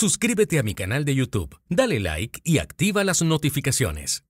suscríbete a mi canal de YouTube, dale like y activa las notificaciones.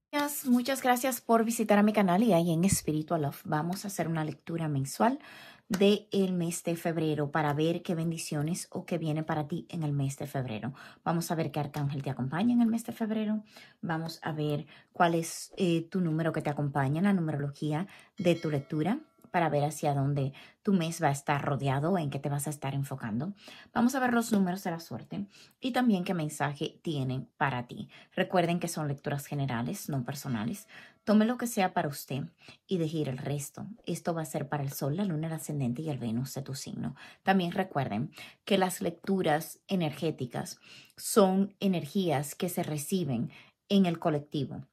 Muchas, gracias por visitar a mi canal y ahí en Spiritual Love vamos a hacer una lectura mensual del mes de febrero para ver qué bendiciones o qué viene para ti en el mes de febrero. Vamos a ver qué arcángel te acompaña en el mes de febrero. Vamos a ver cuál es eh, tu número que te acompaña en la numerología de tu lectura para ver hacia dónde tu mes va a estar rodeado, en qué te vas a estar enfocando. Vamos a ver los números de la suerte y también qué mensaje tienen para ti. Recuerden que son lecturas generales, no personales. Tome lo que sea para usted y ir el resto. Esto va a ser para el Sol, la Luna, el Ascendente y el Venus de tu signo. También recuerden que las lecturas energéticas son energías que se reciben en el colectivo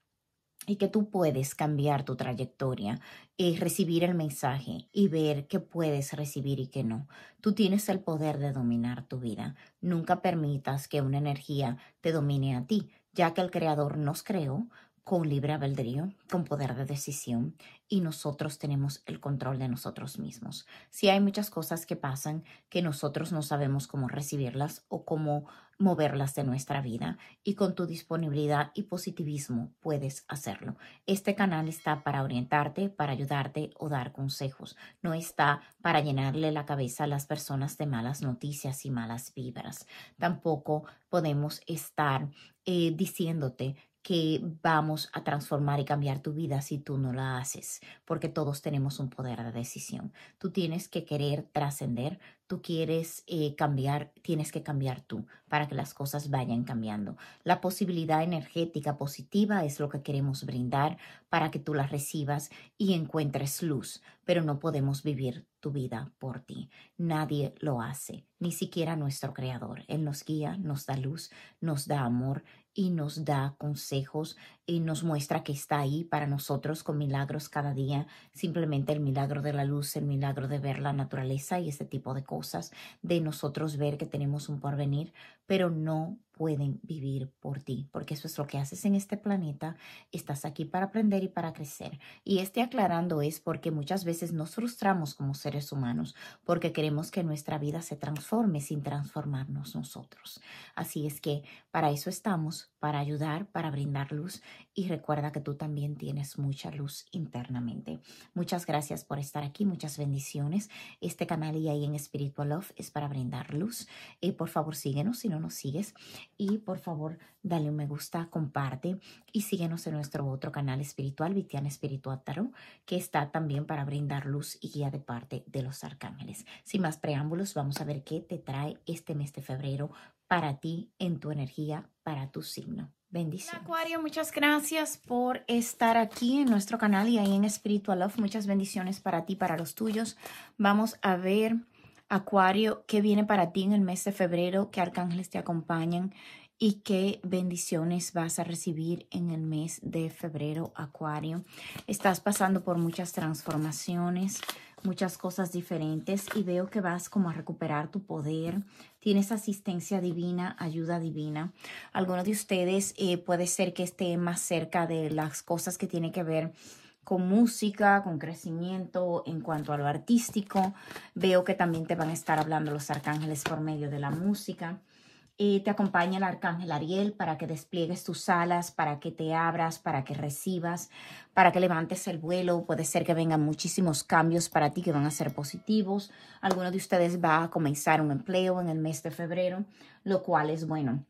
y que tú puedes cambiar tu trayectoria, y eh, recibir el mensaje y ver qué puedes recibir y qué no. Tú tienes el poder de dominar tu vida. Nunca permitas que una energía te domine a ti, ya que el Creador nos creó con libre albedrío, con poder de decisión y nosotros tenemos el control de nosotros mismos. Si hay muchas cosas que pasan que nosotros no sabemos cómo recibirlas o cómo moverlas de nuestra vida y con tu disponibilidad y positivismo puedes hacerlo. Este canal está para orientarte, para ayudarte o dar consejos. No está para llenarle la cabeza a las personas de malas noticias y malas vibras. Tampoco podemos estar eh, diciéndote que vamos a transformar y cambiar tu vida si tú no la haces, porque todos tenemos un poder de decisión. Tú tienes que querer trascender, tú quieres eh, cambiar, tienes que cambiar tú para que las cosas vayan cambiando. La posibilidad energética positiva es lo que queremos brindar para que tú la recibas y encuentres luz, pero no podemos vivir tu vida por ti. Nadie lo hace ni siquiera nuestro Creador. Él nos guía, nos da luz, nos da amor y nos da consejos y nos muestra que está ahí para nosotros con milagros cada día, simplemente el milagro de la luz, el milagro de ver la naturaleza y este tipo de cosas, de nosotros ver que tenemos un porvenir, pero no pueden vivir por ti, porque eso es lo que haces en este planeta, estás aquí para aprender y para crecer. Y este aclarando es porque muchas veces nos frustramos como seres humanos, porque queremos que nuestra vida se transforme sin transformarnos nosotros. Así es que para eso estamos, para ayudar, para brindar luz y recuerda que tú también tienes mucha luz internamente. Muchas gracias por estar aquí, muchas bendiciones. Este canal y ahí en Spiritual Love es para brindar luz. y eh, por favor, síguenos si no nos sigues y por favor, dale un me gusta, comparte y síguenos en nuestro otro canal espiritual, Vitian Espiritual Tarot, que está también para brindar luz y guía de parte de los arcángeles. Sin más preámbulos, vamos a ver qué te trae este mes de febrero para ti, en tu energía, para tu signo. Bendiciones. Acuario, muchas gracias por estar aquí en nuestro canal y ahí en Spiritual Love. Muchas bendiciones para ti, para los tuyos. Vamos a ver, Acuario, qué viene para ti en el mes de febrero, qué arcángeles te acompañan y qué bendiciones vas a recibir en el mes de febrero, Acuario. Estás pasando por muchas transformaciones muchas cosas diferentes y veo que vas como a recuperar tu poder. Tienes asistencia divina, ayuda divina. Algunos de ustedes eh, puede ser que esté más cerca de las cosas que tiene que ver con música, con crecimiento en cuanto a lo artístico. Veo que también te van a estar hablando los arcángeles por medio de la música te acompaña el arcángel Ariel para que despliegues tus alas, para que te abras, para que recibas, para que levantes el vuelo. Puede ser que vengan muchísimos cambios para ti que van a ser positivos. Alguno de ustedes va a comenzar un empleo en el mes de febrero, lo cual es bueno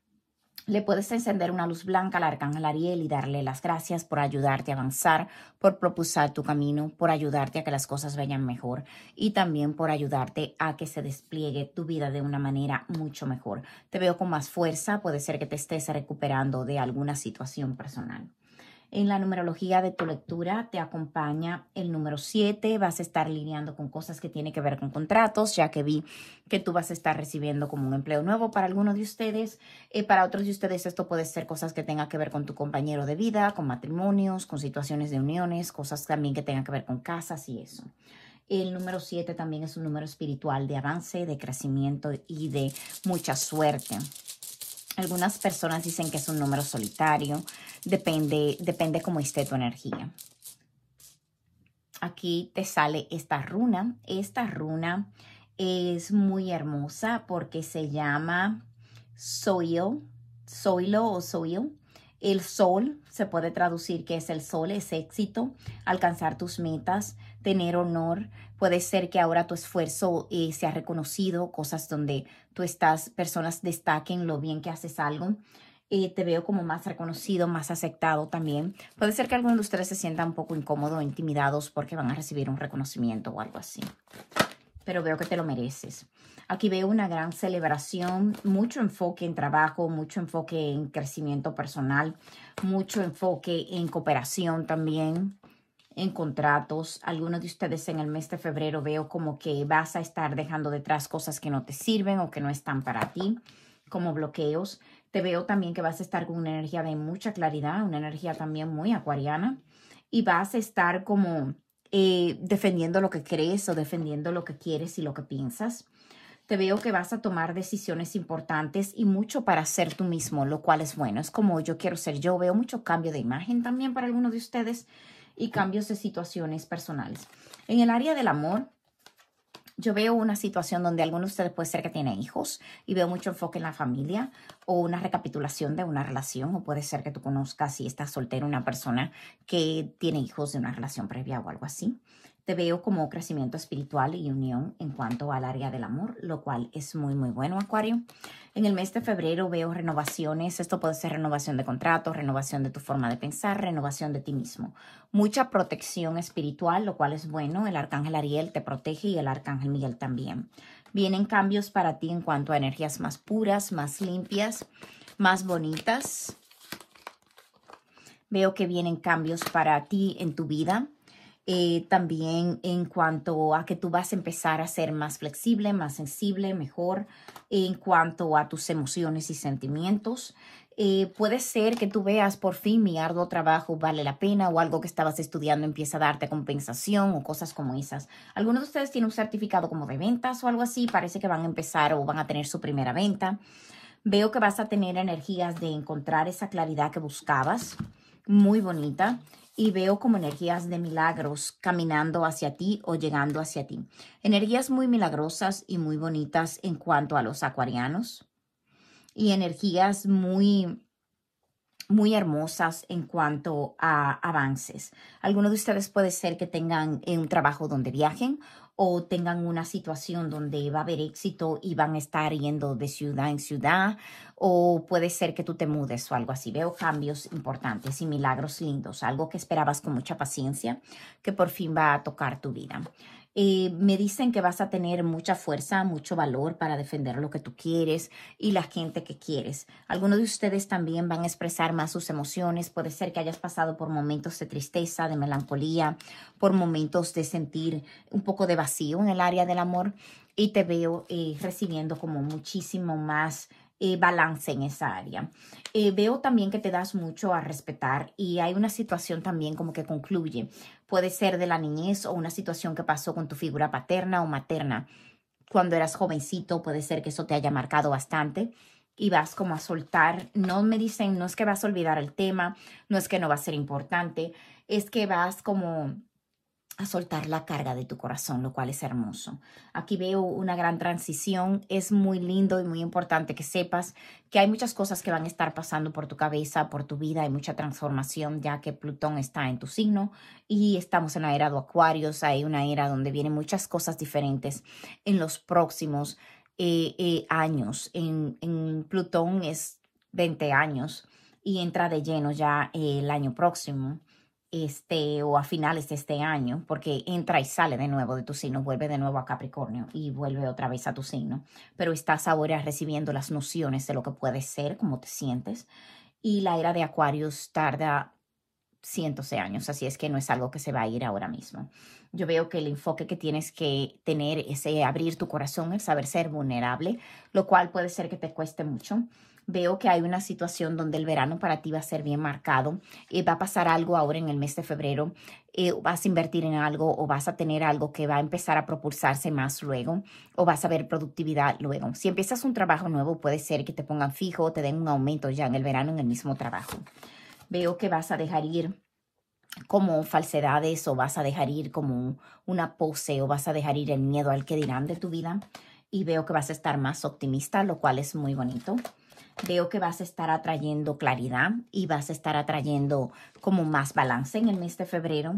le puedes encender una luz blanca al arcángel Ariel y darle las gracias por ayudarte a avanzar, por propulsar tu camino, por ayudarte a que las cosas vayan mejor y también por ayudarte a que se despliegue tu vida de una manera mucho mejor. Te veo con más fuerza, puede ser que te estés recuperando de alguna situación personal. En la numerología de tu lectura te acompaña el número 7. Vas a estar lidiando con cosas que tienen que ver con contratos, ya que vi que tú vas a estar recibiendo como un empleo nuevo para algunos de ustedes. Eh, para otros de ustedes esto puede ser cosas que tengan que ver con tu compañero de vida, con matrimonios, con situaciones de uniones, cosas también que tengan que ver con casas y eso. El número 7 también es un número espiritual de avance, de crecimiento y de mucha suerte. Algunas personas dicen que es un número solitario. Depende, depende cómo esté tu energía. Aquí te sale esta runa. Esta runa es muy hermosa porque se llama soy Soilo o yo El sol se puede traducir que es el sol, es éxito, alcanzar tus metas, tener honor, puede ser que ahora tu esfuerzo eh, sea reconocido, cosas donde tú estás, personas destaquen lo bien que haces algo. Eh, te veo como más reconocido, más aceptado también. Puede ser que alguno de ustedes se sienta un poco incómodo intimidados porque van a recibir un reconocimiento o algo así. Pero veo que te lo mereces. Aquí veo una gran celebración, mucho enfoque en trabajo, mucho enfoque en crecimiento personal, mucho enfoque en cooperación también en contratos. Algunos de ustedes en el mes de febrero veo como que vas a estar dejando detrás cosas que no te sirven o que no están para ti, como bloqueos. Te veo también que vas a estar con una energía de mucha claridad, una energía también muy acuariana, y vas a estar como eh, defendiendo lo que crees o defendiendo lo que quieres y lo que piensas. Te veo que vas a tomar decisiones importantes y mucho para ser tú mismo, lo cual es bueno. Es como yo quiero ser yo. Veo mucho cambio de imagen también para algunos de ustedes y cambios de situaciones personales. En el área del amor, yo veo una situación donde alguno de ustedes puede ser que tiene hijos y veo mucho enfoque en la familia o una recapitulación de una relación o puede ser que tú conozcas y estás soltera una persona que tiene hijos de una relación previa o algo así. Te veo como crecimiento espiritual y unión en cuanto al área del amor, lo cual es muy, muy bueno, Acuario. En el mes de febrero veo renovaciones. Esto puede ser renovación de contratos, renovación de tu forma de pensar, renovación de ti mismo. Mucha protección espiritual, lo cual es bueno. El arcángel Ariel te protege y el arcángel Miguel también. Vienen cambios para ti en cuanto a energías más puras, más limpias, más bonitas. Veo que vienen cambios para ti en tu vida eh, también en cuanto a que tú vas a empezar a ser más flexible, más sensible, mejor en cuanto a tus emociones y sentimientos. Eh, puede ser que tú veas por fin mi arduo trabajo vale la pena o algo que estabas estudiando empieza a darte compensación o cosas como esas. Algunos de ustedes tienen un certificado como de ventas o algo así, parece que van a empezar o van a tener su primera venta. Veo que vas a tener energías de encontrar esa claridad que buscabas, muy bonita y veo como energías de milagros caminando hacia ti o llegando hacia ti. Energías muy milagrosas y muy bonitas en cuanto a los acuarianos y energías muy muy hermosas en cuanto a avances. Algunos de ustedes puede ser que tengan eh, un trabajo donde viajen o tengan una situación donde va a haber éxito y van a estar yendo de ciudad en ciudad, o puede ser que tú te mudes o algo así. Veo cambios importantes y milagros lindos, algo que esperabas con mucha paciencia, que por fin va a tocar tu vida. Eh, me dicen que vas a tener mucha fuerza, mucho valor para defender lo que tú quieres y la gente que quieres. Algunos de ustedes también van a expresar más sus emociones. Puede ser que hayas pasado por momentos de tristeza, de melancolía, por momentos de sentir un poco de vacío en el área del amor y te veo eh, recibiendo como muchísimo más eh, balance en esa área. Eh, veo también que te das mucho a respetar y hay una situación también como que concluye. Puede ser de la niñez o una situación que pasó con tu figura paterna o materna. Cuando eras jovencito puede ser que eso te haya marcado bastante y vas como a soltar. No me dicen, no es que vas a olvidar el tema, no es que no va a ser importante, es que vas como a soltar la carga de tu corazón, lo cual es hermoso. Aquí veo una gran transición, es muy lindo y muy importante que sepas que hay muchas cosas que van a estar pasando por tu cabeza, por tu vida, hay mucha transformación ya que Plutón está en tu signo y estamos en la era de Acuarios, hay una era donde vienen muchas cosas diferentes en los próximos eh, eh, años. En, en Plutón es 20 años y entra de lleno ya eh, el año próximo este o a finales de este año, porque entra y sale de nuevo de tu signo, vuelve de nuevo a Capricornio y vuelve otra vez a tu signo, pero estás ahora recibiendo las nociones de lo que puede ser, como te sientes, y la era de Acuarios tarda cientos de años, así es que no es algo que se va a ir ahora mismo. Yo veo que el enfoque que tienes que tener es eh, abrir tu corazón, el saber ser vulnerable, lo cual puede ser que te cueste mucho, veo que hay una situación donde el verano para ti va a ser bien marcado. Eh, va a pasar algo ahora en el mes de febrero. Eh, vas a invertir en algo o vas a tener algo que va a empezar a propulsarse más luego o vas a ver productividad luego. Si empiezas un trabajo nuevo, puede ser que te pongan fijo o te den un aumento ya en el verano en el mismo trabajo. Veo que vas a dejar ir como falsedades o vas a dejar ir como una pose o vas a dejar ir el miedo al que dirán de tu vida y veo que vas a estar más optimista, lo cual es muy bonito veo que vas a estar atrayendo claridad y vas a estar atrayendo como más balance en el mes de febrero.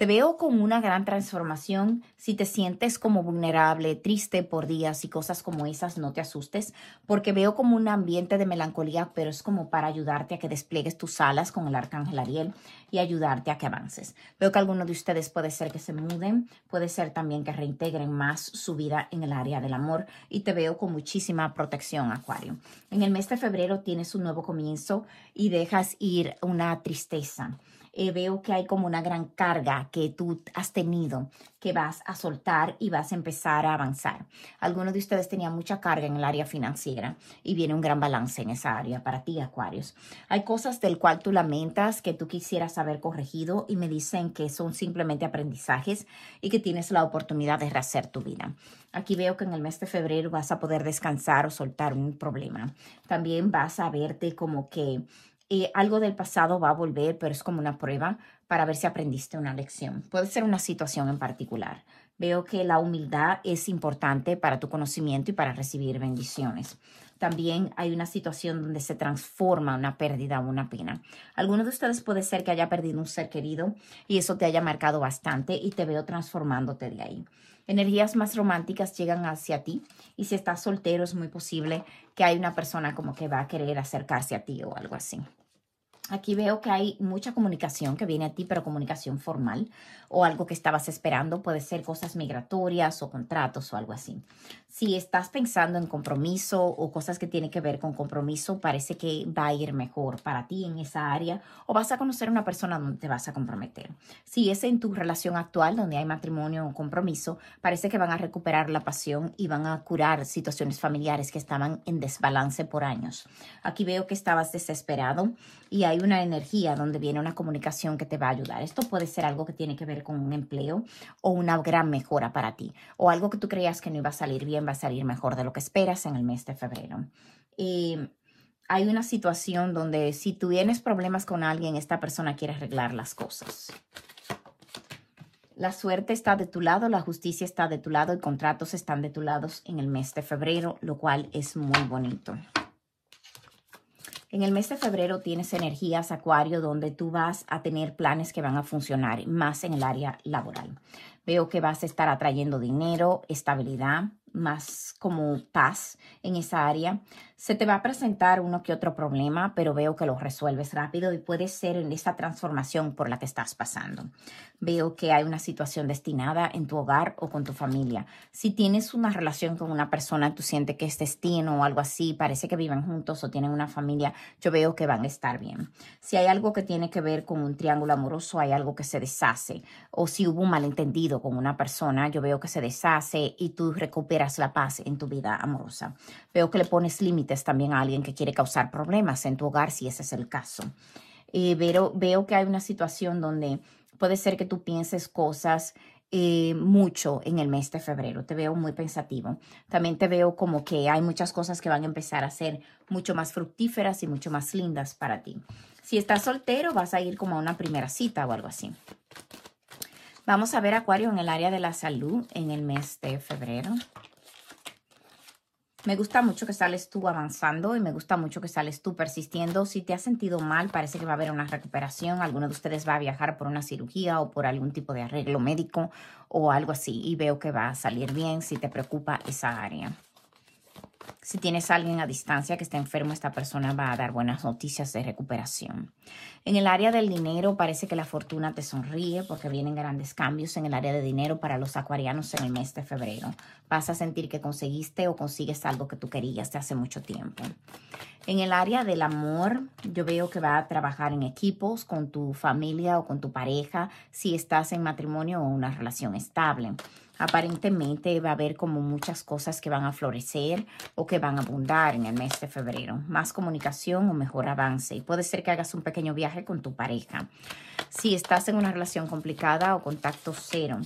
Te veo con una gran transformación. Si te sientes como vulnerable, triste por días y cosas como esas, no te asustes, porque veo como un ambiente de melancolía, pero es como para ayudarte a que despliegues tus alas con el arcángel Ariel y ayudarte a que avances. Veo que alguno de ustedes puede ser que se muden, puede ser también que reintegren más su vida en el área del amor y te veo con muchísima protección, Acuario. En el mes de febrero tienes un nuevo comienzo y dejas ir una tristeza eh, veo que hay como una gran carga que tú has tenido que vas a soltar y vas a empezar a avanzar. Algunos de ustedes tenían mucha carga en el área financiera y viene un gran balance en esa área para ti, Acuarios. Hay cosas del cual tú lamentas que tú quisieras haber corregido y me dicen que son simplemente aprendizajes y que tienes la oportunidad de rehacer tu vida. Aquí veo que en el mes de febrero vas a poder descansar o soltar un problema. También vas a verte como que eh, algo del pasado va a volver, pero es como una prueba para ver si aprendiste una lección. Puede ser una situación en particular. Veo que la humildad es importante para tu conocimiento y para recibir bendiciones. También hay una situación donde se transforma una pérdida o una pena. Alguno de ustedes puede ser que haya perdido un ser querido y eso te haya marcado bastante y te veo transformándote de ahí. Energías más románticas llegan hacia ti y si estás soltero es muy posible que hay una persona como que va a querer acercarse a ti o algo así. Aquí veo que hay mucha comunicación que viene a ti, pero comunicación formal o algo que estabas esperando. Puede ser cosas migratorias o contratos o algo así. Si estás pensando en compromiso o cosas que tienen que ver con compromiso, parece que va a ir mejor para ti en esa área o vas a conocer una persona donde te vas a comprometer. Si es en tu relación actual donde hay matrimonio o compromiso, parece que van a recuperar la pasión y van a curar situaciones familiares que estaban en desbalance por años. Aquí veo que estabas desesperado y hay una energía donde viene una comunicación que te va a ayudar. Esto puede ser algo que tiene que ver con un empleo o una gran mejora para ti, o algo que tú creas que no iba a salir bien, va a salir mejor de lo que esperas en el mes de febrero. hay una situación donde si tú tienes problemas con alguien, esta persona quiere arreglar las cosas. La suerte está de tu lado, la justicia está de tu lado y contratos están de tu lado en el mes de febrero, lo cual es muy bonito. En el mes de febrero tienes energías, Acuario, donde tú vas a tener planes que van a funcionar más en el área laboral. Veo que vas a estar atrayendo dinero, estabilidad, más como paz en esa área. Se te va a presentar uno que otro problema, pero veo que lo resuelves rápido y puede ser en esta transformación por la que estás pasando. Veo que hay una situación destinada en tu hogar o con tu familia. Si tienes una relación con una persona, tú sientes que es destino o algo así, parece que viven juntos o tienen una familia, yo veo que van a estar bien. Si hay algo que tiene que ver con un triángulo amoroso, hay algo que se deshace. O si hubo un malentendido con una persona, yo veo que se deshace y tú recuperas la paz en tu vida amorosa. Veo que le pones límites también a alguien que quiere causar problemas en tu hogar, si ese es el caso. pero eh, veo que hay una situación donde puede ser que tú pienses cosas eh, mucho en el mes de febrero. Te veo muy pensativo. También te veo como que hay muchas cosas que van a empezar a ser mucho más fructíferas y mucho más lindas para ti. Si estás soltero, vas a ir como a una primera cita o algo así. Vamos a ver Acuario en el área de la salud en el mes de febrero. Me gusta mucho que sales tú avanzando y me gusta mucho que sales tú persistiendo. Si te has sentido mal, parece que va a haber una recuperación. Alguno de ustedes va a viajar por una cirugía o por algún tipo de arreglo médico o algo así y veo que va a salir bien si te preocupa esa área. Si tienes a alguien a distancia que está enfermo, esta persona va a dar buenas noticias de recuperación. En el área del dinero parece que la fortuna te sonríe porque vienen grandes cambios en el área de dinero para los acuarianos en el mes de febrero. Vas a sentir que conseguiste o consigues algo que tú querías hace mucho tiempo. En el área del amor, yo veo que va a trabajar en equipos con tu familia o con tu pareja si estás en matrimonio o una relación estable. Aparentemente va a haber como muchas cosas que van a florecer o que van a abundar en el mes de febrero. Más comunicación o mejor avance. Y puede ser que hagas un pequeño viaje con tu pareja. Si estás en una relación complicada o contacto cero,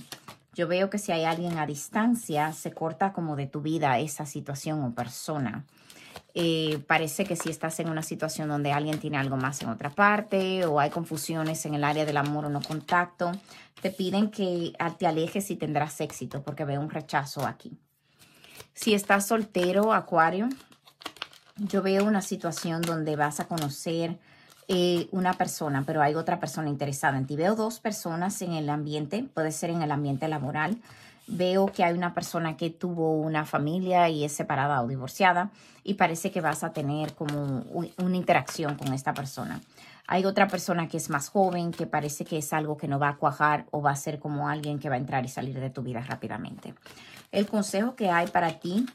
yo veo que si hay alguien a distancia, se corta como de tu vida esa situación o persona. Eh, parece que si estás en una situación donde alguien tiene algo más en otra parte o hay confusiones en el área del amor o no contacto, te piden que te alejes y tendrás éxito porque veo un rechazo aquí. Si estás soltero, Acuario, yo veo una situación donde vas a conocer eh, una persona, pero hay otra persona interesada en ti. Veo dos personas en el ambiente, puede ser en el ambiente laboral, veo que hay una persona que tuvo una familia y es separada o divorciada y parece que vas a tener como una interacción con esta persona. Hay otra persona que es más joven que parece que es algo que no va a cuajar o va a ser como alguien que va a entrar y salir de tu vida rápidamente. El consejo que hay para ti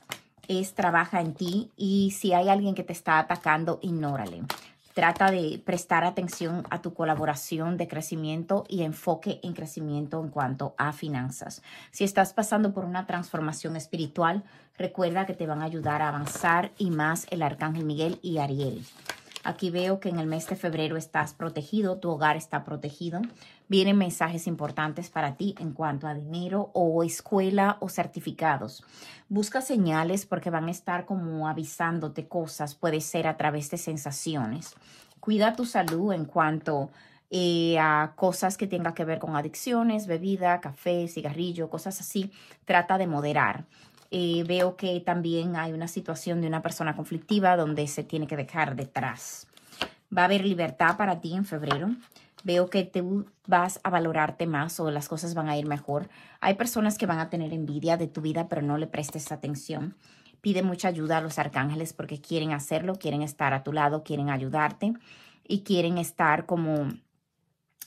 es trabaja en ti y si hay alguien que te está atacando, ignórale trata de prestar atención a tu colaboración de crecimiento y enfoque en crecimiento en cuanto a finanzas. Si estás pasando por una transformación espiritual, recuerda que te van a ayudar a avanzar y más el Arcángel Miguel y Ariel. Aquí veo que en el mes de febrero estás protegido, tu hogar está protegido. Vienen mensajes importantes para ti en cuanto a dinero o escuela o certificados. Busca señales porque van a estar como avisándote cosas, puede ser a través de sensaciones. Cuida tu salud en cuanto eh, a cosas que tengan que ver con adicciones, bebida, café, cigarrillo, cosas así. Trata de moderar. Eh, veo que también hay una situación de una persona conflictiva donde se tiene que dejar detrás. Va a haber libertad para ti en febrero. Veo que tú vas a valorarte más o las cosas van a ir mejor. Hay personas que van a tener envidia de tu vida, pero no le prestes atención. Pide mucha ayuda a los arcángeles porque quieren hacerlo, quieren estar a tu lado, quieren ayudarte y quieren estar como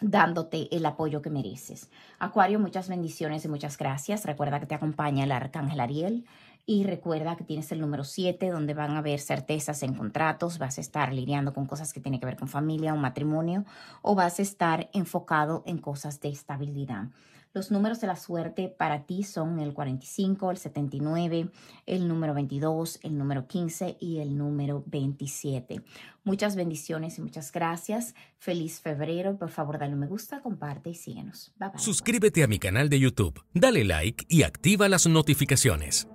dándote el apoyo que mereces. Acuario, muchas bendiciones y muchas gracias. Recuerda que te acompaña el arcángel Ariel y recuerda que tienes el número 7 donde van a haber certezas en contratos, vas a estar lidiando con cosas que tienen que ver con familia o matrimonio o vas a estar enfocado en cosas de estabilidad. Los números de la suerte para ti son el 45, el 79, el número 22, el número 15 y el número 27. Muchas bendiciones y muchas gracias. Feliz febrero. Por favor, dale un me gusta, comparte y síguenos. Bye bye. Suscríbete a mi canal de YouTube, dale like y activa las notificaciones.